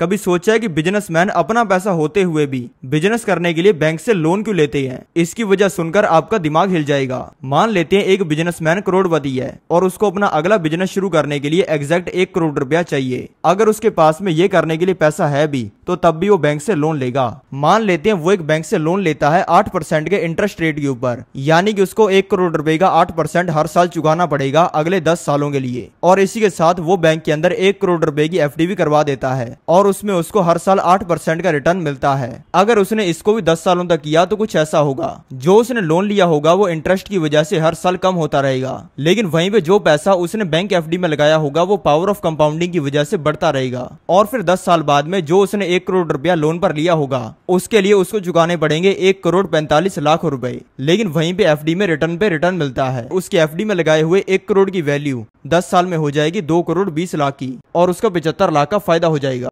कभी सोचा है कि बिजनेसमैन अपना पैसा होते हुए भी बिजनेस करने के लिए बैंक से लोन क्यों लेते हैं इसकी वजह सुनकर आपका दिमाग हिल जाएगा मान लेते हैं एक बिजनेसमैन करोड़पति है और उसको अपना अगला बिजनेस शुरू करने के लिए एग्जैक्ट एक करोड़ रुपया चाहिए अगर उसके पास में ये करने के लिए पैसा है भी तो तब भी वो बैंक से लोन लेगा मान लेते हैं वो एक बैंक से लोन लेता है आठ परसेंट के इंटरेस्ट रेट के ऊपर यानी कि उसको एक करोड़ रुपए का आठ परसेंट हर साल चुकाना पड़ेगा अगले दस सालों के लिए और इसी के साथ वो बैंक के अंदर एक करोड़ रुपए की एफ करवा देता है और उसमें उसको हर साल आठ परसेंट का रिटर्न मिलता है अगर उसने इसको भी दस सालों तक किया तो कुछ ऐसा होगा जो उसने लोन लिया होगा वो इंटरेस्ट की वजह से हर साल कम होता रहेगा लेकिन वहीं पे जो पैसा उसने बैंक एफ में लगाया होगा वो पावर ऑफ कंपाउंडिंग की वजह से बढ़ता रहेगा और फिर दस साल बाद में जो उसने एक करोड़ रुपया लोन पर लिया होगा उसके लिए उसको चुकाने पड़ेंगे एक करोड़ पैंतालीस लाख रूपए लेकिन वहीं पे एफ में रिटर्न पे रिटर्न मिलता है उसके एफ में लगाए हुए एक करोड़ की वैल्यू दस साल में हो जाएगी दो करोड़ बीस लाख की और उसका पिछहत्तर लाख का फायदा हो जाएगा